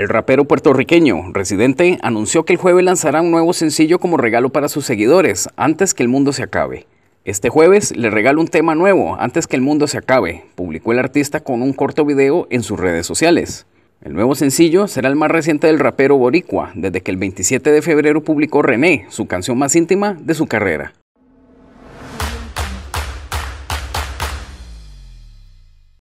El rapero puertorriqueño Residente anunció que el jueves lanzará un nuevo sencillo como regalo para sus seguidores, antes que el mundo se acabe. Este jueves le regalo un tema nuevo, antes que el mundo se acabe, publicó el artista con un corto video en sus redes sociales. El nuevo sencillo será el más reciente del rapero boricua, desde que el 27 de febrero publicó René, su canción más íntima de su carrera.